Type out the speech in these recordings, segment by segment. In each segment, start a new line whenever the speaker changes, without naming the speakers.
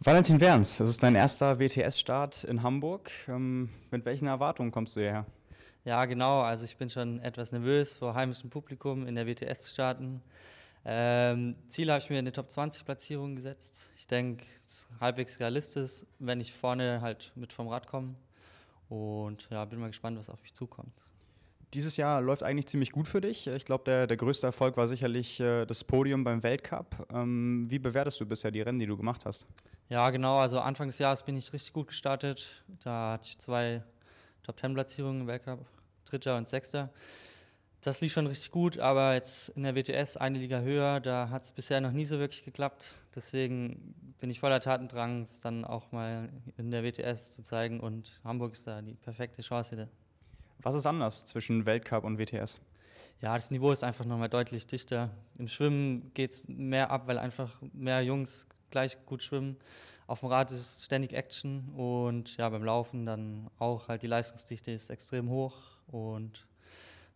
Valentin Werns, das ist dein erster WTS-Start in Hamburg. Ähm, mit welchen Erwartungen kommst du hierher?
Ja, genau. Also ich bin schon etwas nervös, vor heimischem Publikum in der WTS zu starten. Ähm, Ziel habe ich mir eine Top-20-Platzierung gesetzt. Ich denke, es ist halbwegs realistisch, wenn ich vorne halt mit vom Rad komme. Und ja, bin mal gespannt, was auf mich zukommt
dieses Jahr läuft eigentlich ziemlich gut für dich. Ich glaube, der, der größte Erfolg war sicherlich äh, das Podium beim Weltcup. Ähm, wie bewertest du bisher die Rennen, die du gemacht hast?
Ja, genau. Also Anfang des Jahres bin ich richtig gut gestartet. Da hatte ich zwei Top-10-Platzierungen im Weltcup, Dritter und Sechster. Das lief schon richtig gut, aber jetzt in der WTS eine Liga höher, da hat es bisher noch nie so wirklich geklappt. Deswegen bin ich voller Tatendrang, es dann auch mal in der WTS zu zeigen und Hamburg ist da die perfekte Chance. Hätte. Was ist anders zwischen Weltcup und WTS? Ja, das Niveau ist einfach nochmal deutlich dichter. Im Schwimmen geht es mehr ab, weil einfach mehr Jungs gleich gut schwimmen. Auf dem Rad ist es ständig Action und ja, beim Laufen dann auch halt die Leistungsdichte ist extrem hoch und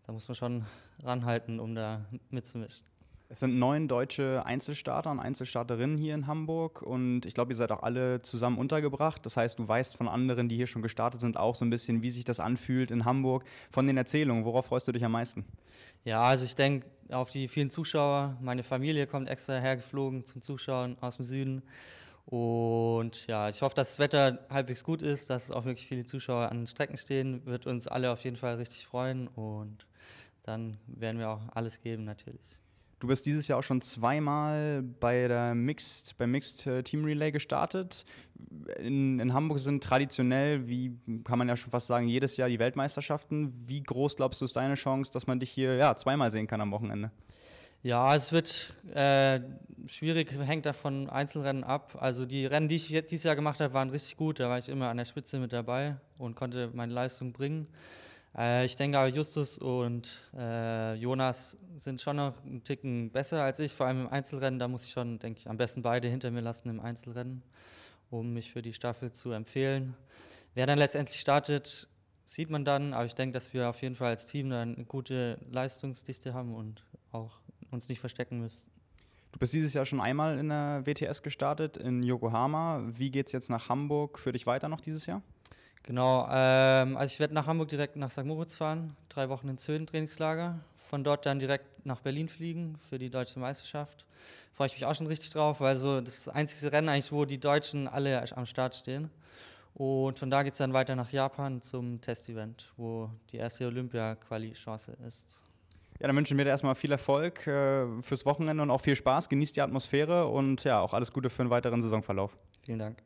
da muss man schon ranhalten, um da
mitzumischen. Es sind neun deutsche Einzelstarter und Einzelstarterinnen hier in Hamburg und ich glaube, ihr seid auch alle zusammen untergebracht. Das heißt, du weißt von anderen, die hier schon gestartet sind, auch so ein bisschen, wie sich das anfühlt in Hamburg. Von den Erzählungen, worauf freust du dich am meisten?
Ja, also ich denke auf die vielen Zuschauer. Meine Familie kommt extra hergeflogen zum Zuschauen aus dem Süden. Und ja, ich hoffe, dass das Wetter halbwegs gut ist, dass auch wirklich viele Zuschauer an Strecken stehen. Wird uns alle auf jeden Fall richtig freuen und dann werden wir auch alles geben natürlich.
Du bist dieses Jahr auch schon zweimal bei der Mixed, beim Mixed äh, Team Relay gestartet. In, in Hamburg sind traditionell, wie kann man ja schon fast sagen, jedes Jahr die Weltmeisterschaften. Wie groß glaubst du ist deine Chance, dass man dich hier ja, zweimal sehen kann am Wochenende?
Ja, es wird äh, schwierig, hängt davon Einzelrennen ab. Also die Rennen, die ich jetzt dieses Jahr gemacht habe, waren richtig gut. Da war ich immer an der Spitze mit dabei und konnte meine Leistung bringen. Äh, ich denke, Justus und äh, Jonas sind schon noch ein Ticken besser als ich, vor allem im Einzelrennen. Da muss ich schon, denke ich, am besten beide hinter mir lassen im Einzelrennen, um mich für die Staffel zu empfehlen. Wer dann letztendlich startet, sieht man dann. Aber ich denke, dass wir auf jeden Fall als Team dann eine gute Leistungsdichte haben und auch uns nicht verstecken müssen.
Du bist dieses Jahr schon einmal in der WTS gestartet, in Yokohama.
Wie geht es jetzt nach Hamburg für dich
weiter noch dieses Jahr?
Genau, ähm, also ich werde nach Hamburg direkt nach St. Moritz fahren, drei Wochen ins Höhentrainingslager. Von dort dann direkt nach Berlin fliegen für die deutsche Meisterschaft. Freue ich mich auch schon richtig drauf, weil so das ist das einzige Rennen eigentlich, wo die Deutschen alle am Start stehen. Und von da geht es dann weiter nach Japan zum Testevent, wo die erste Olympia-Quali-Chance ist.
Ja, dann wünschen wir dir erstmal viel Erfolg äh, fürs Wochenende und auch viel Spaß. Genießt die Atmosphäre und ja, auch alles Gute für einen weiteren Saisonverlauf.
Vielen Dank.